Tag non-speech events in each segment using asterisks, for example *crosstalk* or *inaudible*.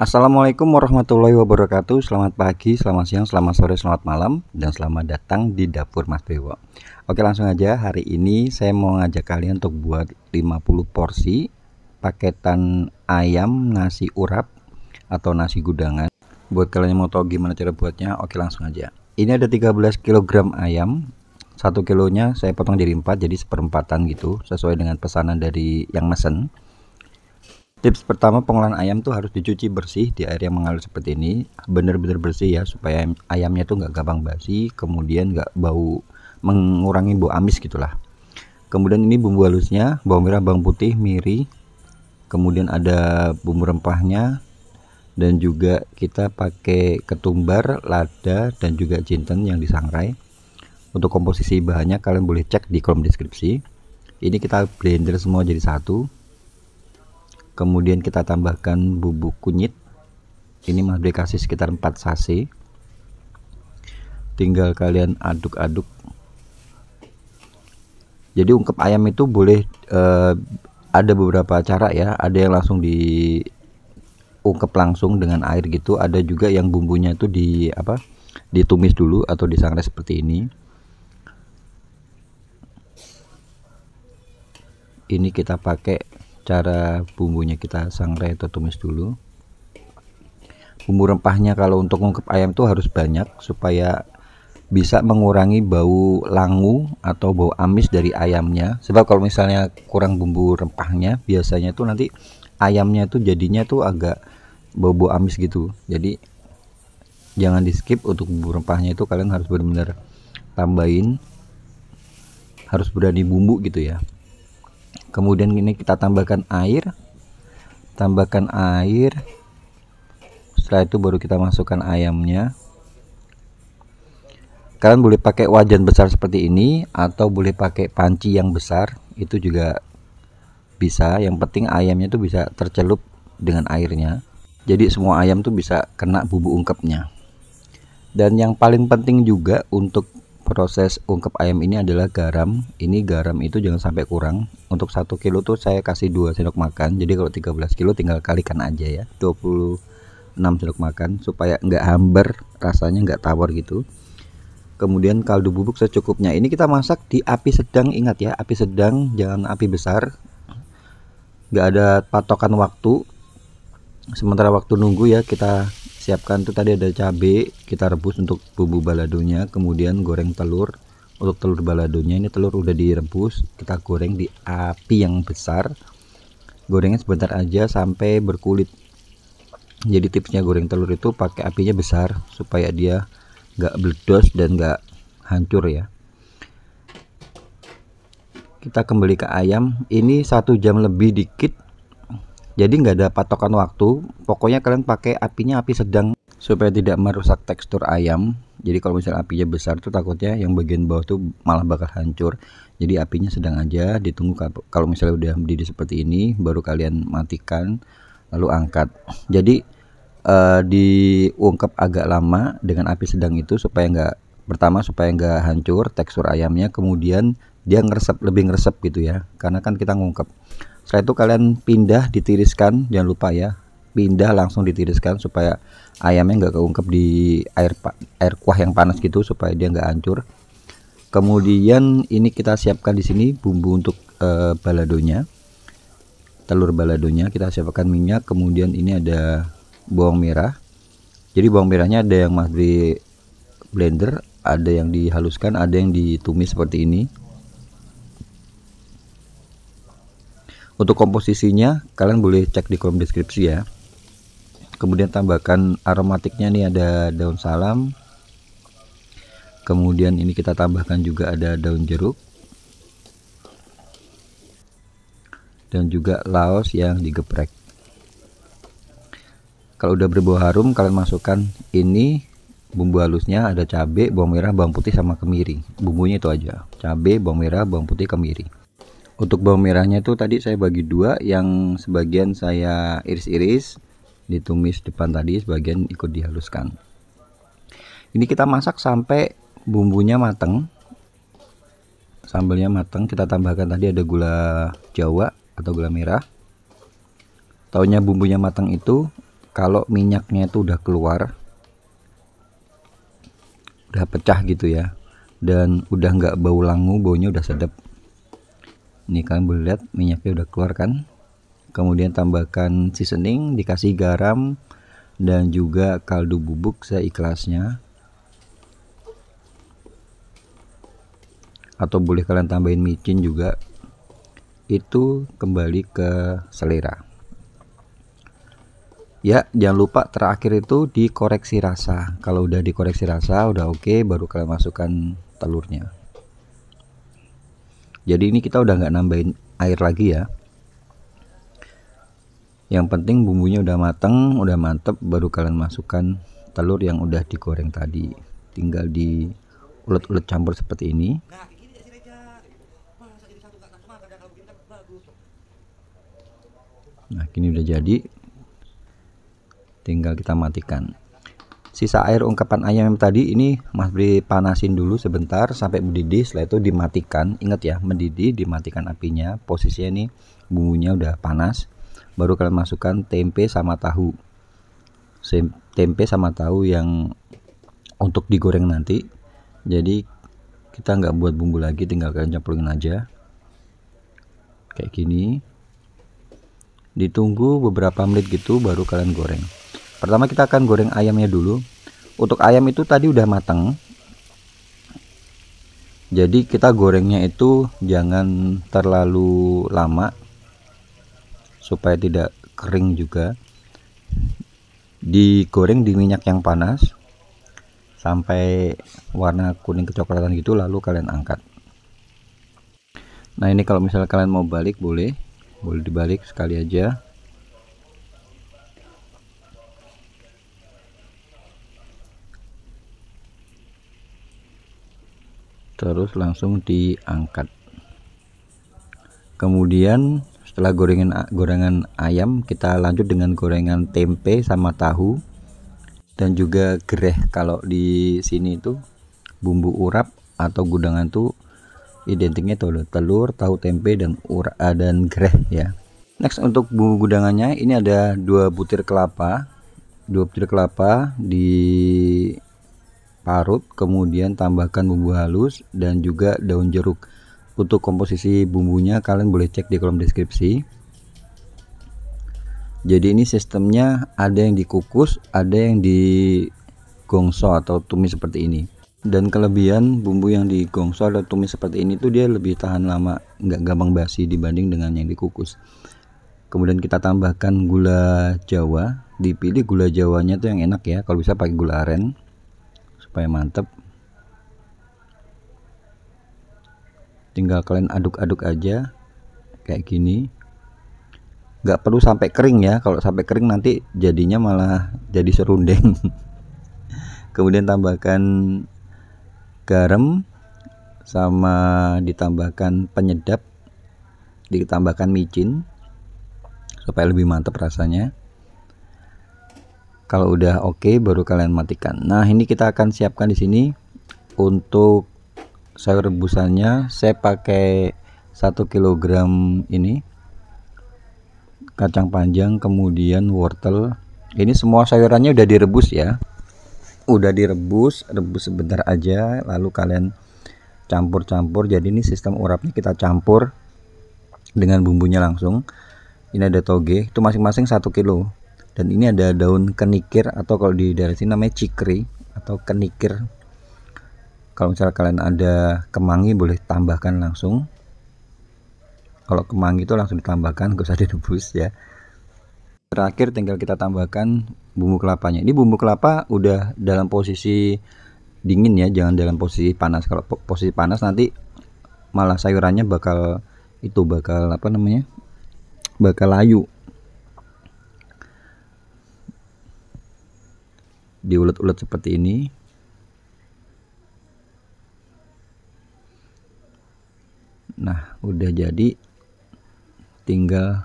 Assalamualaikum warahmatullahi wabarakatuh Selamat pagi, selamat siang, selamat sore, selamat malam Dan selamat datang di dapur Mas Bewo Oke langsung aja hari ini saya mau ngajak kalian untuk buat 50 porsi Paketan ayam nasi urap atau nasi gudangan Buat kalian yang mau tahu gimana cara buatnya oke langsung aja Ini ada 13 kg ayam satu kilonya saya potong jadi empat jadi seperempatan gitu sesuai dengan pesanan dari yang mesen Tips pertama pengolahan ayam tuh harus dicuci bersih di air yang mengalir seperti ini, bener-bener bersih ya supaya ayamnya tuh nggak gampang basi, kemudian nggak bau mengurangi bau amis gitulah. Kemudian ini bumbu halusnya, bawang merah, bawang putih, miri, kemudian ada bumbu rempahnya dan juga kita pakai ketumbar, lada dan juga jinten yang disangrai. Untuk komposisi bahannya kalian boleh cek di kolom deskripsi. Ini kita blender semua jadi satu kemudian kita tambahkan bubuk kunyit ini masih dikasih sekitar 4 sasi tinggal kalian aduk-aduk jadi ungkep ayam itu boleh eh, ada beberapa cara ya ada yang langsung di ungkep langsung dengan air gitu ada juga yang bumbunya itu di apa ditumis dulu atau disangrai seperti ini ini kita pakai cara bumbunya kita sangrai atau tumis dulu bumbu rempahnya kalau untuk ngungkep ayam itu harus banyak supaya bisa mengurangi bau langu atau bau amis dari ayamnya sebab kalau misalnya kurang bumbu rempahnya biasanya tuh nanti ayamnya tuh jadinya tuh agak bau-bau amis gitu jadi jangan di skip untuk bumbu rempahnya itu kalian harus benar-benar tambahin harus berani bumbu gitu ya kemudian ini kita tambahkan air tambahkan air setelah itu baru kita masukkan ayamnya kalian boleh pakai wajan besar seperti ini atau boleh pakai panci yang besar itu juga bisa yang penting ayamnya itu bisa tercelup dengan airnya jadi semua ayam tuh bisa kena bubuk ungkepnya dan yang paling penting juga untuk proses ungkep ayam ini adalah garam ini garam itu jangan sampai kurang untuk 1 kilo tuh saya kasih 2 sendok makan jadi kalau 13 kilo tinggal kalikan aja ya 26 sendok makan supaya nggak hambar rasanya nggak tawar gitu kemudian kaldu bubuk secukupnya ini kita masak di api sedang ingat ya api sedang jangan api besar nggak ada patokan waktu sementara waktu nunggu ya kita siapkan tuh tadi ada cabai kita rebus untuk bumbu baladonya kemudian goreng telur untuk telur baladonya ini telur udah direbus kita goreng di api yang besar gorengnya sebentar aja sampai berkulit jadi tipsnya goreng telur itu pakai apinya besar supaya dia nggak bledos dan nggak hancur ya kita kembali ke ayam ini satu jam lebih dikit jadi nggak ada patokan waktu pokoknya kalian pakai apinya api sedang supaya tidak merusak tekstur ayam jadi kalau misalnya apinya besar tuh takutnya yang bagian bawah tuh malah bakal hancur jadi apinya sedang aja ditunggu kalau misalnya udah mendidih seperti ini baru kalian matikan lalu angkat jadi uh, diungkep agak lama dengan api sedang itu supaya nggak pertama supaya nggak hancur tekstur ayamnya kemudian dia ngeresep lebih ngeresep gitu ya karena kan kita ngungkep setelah itu kalian pindah ditiriskan jangan lupa ya pindah langsung ditiriskan supaya ayamnya enggak keungkep di air air kuah yang panas gitu supaya dia enggak hancur kemudian ini kita siapkan di sini bumbu untuk e, baladonya telur baladonya kita siapkan minyak kemudian ini ada bawang merah jadi bawang merahnya ada yang masih blender ada yang dihaluskan ada yang ditumis seperti ini Untuk komposisinya kalian boleh cek di kolom deskripsi ya. Kemudian tambahkan aromatiknya nih ada daun salam. Kemudian ini kita tambahkan juga ada daun jeruk. Dan juga laos yang digeprek. Kalau udah berbau harum kalian masukkan ini bumbu halusnya ada cabai, bawang merah, bawang putih sama kemiri. Bumbunya itu aja. Cabai, bawang merah, bawang putih, kemiri untuk bawang merahnya itu tadi saya bagi dua yang sebagian saya iris-iris ditumis depan tadi sebagian ikut dihaluskan ini kita masak sampai bumbunya matang sambalnya matang kita tambahkan tadi ada gula jawa atau gula merah taunya bumbunya matang itu kalau minyaknya itu udah keluar udah pecah gitu ya dan udah nggak bau langu baunya udah sedap ini kalian boleh lihat minyaknya udah keluar kan kemudian tambahkan seasoning dikasih garam dan juga kaldu bubuk seikhlasnya atau boleh kalian tambahin micin juga itu kembali ke selera ya jangan lupa terakhir itu dikoreksi rasa kalau udah dikoreksi rasa udah oke okay, baru kalian masukkan telurnya jadi ini kita udah nggak nambahin air lagi ya yang penting bumbunya udah mateng udah mantep baru kalian masukkan telur yang udah digoreng tadi tinggal di ulet-ulet campur seperti ini nah ini ya, nah, udah jadi tinggal kita matikan sisa air ungkapan ayam yang tadi ini Mas Bri panasin dulu sebentar sampai mendidih setelah itu dimatikan ingat ya mendidih dimatikan apinya posisinya ini bumbunya udah panas baru kalian masukkan tempe sama tahu tempe sama tahu yang untuk digoreng nanti jadi kita nggak buat bumbu lagi tinggal kalian campurin aja kayak gini ditunggu beberapa menit gitu baru kalian goreng pertama kita akan goreng ayamnya dulu untuk ayam itu tadi udah matang jadi kita gorengnya itu jangan terlalu lama supaya tidak kering juga digoreng di minyak yang panas sampai warna kuning kecoklatan gitu lalu kalian angkat nah ini kalau misalnya kalian mau balik boleh boleh dibalik sekali aja terus langsung diangkat kemudian setelah gorengan gorengan ayam kita lanjut dengan gorengan tempe sama tahu dan juga gereh kalau di sini itu bumbu urap atau gudangan tuh identiknya telur, telur tahu tempe dan urap eh, dan gereh ya next untuk bumbu gudangannya ini ada dua butir kelapa dua butir kelapa di parut, kemudian tambahkan bumbu halus dan juga daun jeruk. Untuk komposisi bumbunya kalian boleh cek di kolom deskripsi. Jadi ini sistemnya ada yang dikukus, ada yang digongso atau tumis seperti ini. Dan kelebihan bumbu yang digongso atau tumis seperti ini tuh dia lebih tahan lama, nggak gampang basi dibanding dengan yang dikukus. Kemudian kita tambahkan gula jawa. Dipilih gula jawanya tuh yang enak ya, kalau bisa pakai gula aren supaya mantep tinggal kalian aduk-aduk aja kayak gini nggak perlu sampai kering ya kalau sampai kering nanti jadinya malah jadi serundeng *laughs* kemudian tambahkan garam sama ditambahkan penyedap ditambahkan micin supaya lebih mantap rasanya kalau udah oke okay, baru kalian matikan. Nah, ini kita akan siapkan di sini untuk sayur rebusannya saya pakai 1 kg ini kacang panjang kemudian wortel ini semua sayurannya udah direbus ya udah direbus rebus sebentar aja lalu kalian campur-campur jadi ini sistem urapnya kita campur dengan bumbunya langsung ini ada toge itu masing-masing 1 kg dan ini ada daun kenikir atau kalau di daerah sini namanya cikri atau kenikir kalau misalnya kalian ada kemangi boleh tambahkan langsung kalau kemangi itu langsung ditambahkan gak usah direbus ya terakhir tinggal kita tambahkan bumbu kelapanya ini bumbu kelapa udah dalam posisi dingin ya jangan dalam posisi panas kalau posisi panas nanti malah sayurannya bakal itu bakal apa namanya bakal layu diulet-ulet seperti ini nah udah jadi tinggal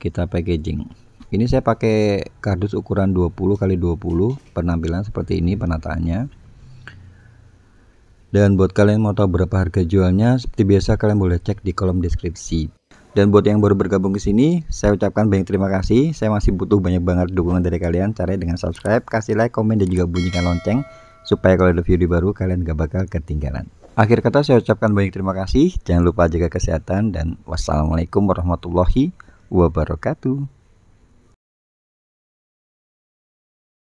kita packaging ini saya pakai kardus ukuran 20 kali 20 penampilan seperti ini penataannya dan buat kalian mau tahu berapa harga jualnya seperti biasa kalian boleh cek di kolom deskripsi dan buat yang baru bergabung ke sini, saya ucapkan banyak terima kasih. Saya masih butuh banyak banget dukungan dari kalian. Caranya dengan subscribe, kasih like, komen, dan juga bunyikan lonceng supaya kalau ada video baru kalian gak bakal ketinggalan. Akhir kata saya ucapkan banyak terima kasih. Jangan lupa jaga kesehatan dan wassalamualaikum warahmatullahi wabarakatuh.